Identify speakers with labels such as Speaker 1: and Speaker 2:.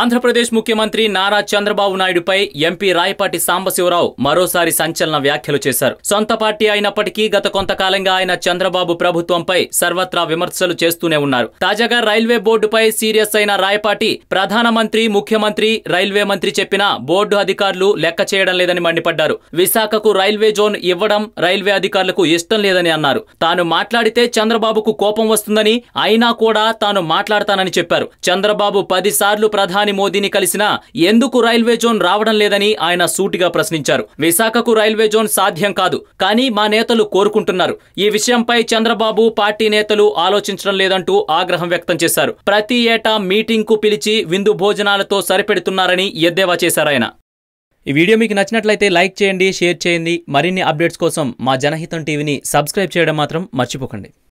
Speaker 1: ఆంధ్రప్రదేశ్ ముఖ్యమంత్రి నారా చంద్రబాబు నాయుడుపై ఎంపీ రాయపాటి సాంబశివరావు మరోసారి సంచలన వ్యాఖ్యలు చేశారు సొంత పార్టీ అయినప్పటికీ గత కొంతకాలంగా ఆయన చంద్రబాబు ప్రభుత్వంపై సర్వత్రా విమర్శలు చేస్తూనే ఉన్నారు తాజాగా రైల్వే బోర్డుపై సీరియస్ అయిన రాయపాటి ప్రధానమంత్రి ముఖ్యమంత్రి రైల్వే మంత్రి చెప్పినా బోర్డు అధికారులు లెక్క చేయడం లేదని మండిపడ్డారు విశాఖకు రైల్వే జోన్ ఇవ్వడం రైల్వే అధికారులకు ఇష్టం లేదని అన్నారు తాను మాట్లాడితే చంద్రబాబుకు కోపం వస్తుందని అయినా కూడా తాను మాట్లాడతానని చెప్పారు చంద్రబాబు పదిసార్లు ప్రధాన ప్రధాని మోదీని కలిసినా ఎందుకు రైల్వే జోన్ రావడం లేదని ఆయన సూటిగా ప్రశ్నించారు విశాఖకు రైల్వే జోన్ సాధ్యం కాదు కానీ మా నేతలు కోరుకుంటున్నారు ఈ విషయంపై చంద్రబాబు పార్టీ నేతలు ఆలోచించడం లేదంటూ ఆగ్రహం వ్యక్తం చేశారు ప్రతి ఏటా మీటింగ్ కు పిలిచి విందు భోజనాలతో సరిపెడుతున్నారని ఎద్దేవా చేశారాయన ఈ వీడియో మీకు నచ్చినట్లయితే లైక్ చేయండి షేర్ చేయండి మరిన్ని అప్డేట్స్ కోసం మా జనహితం టీవీని సబ్స్క్రైబ్ చేయడం మాత్రం మర్చిపోకండి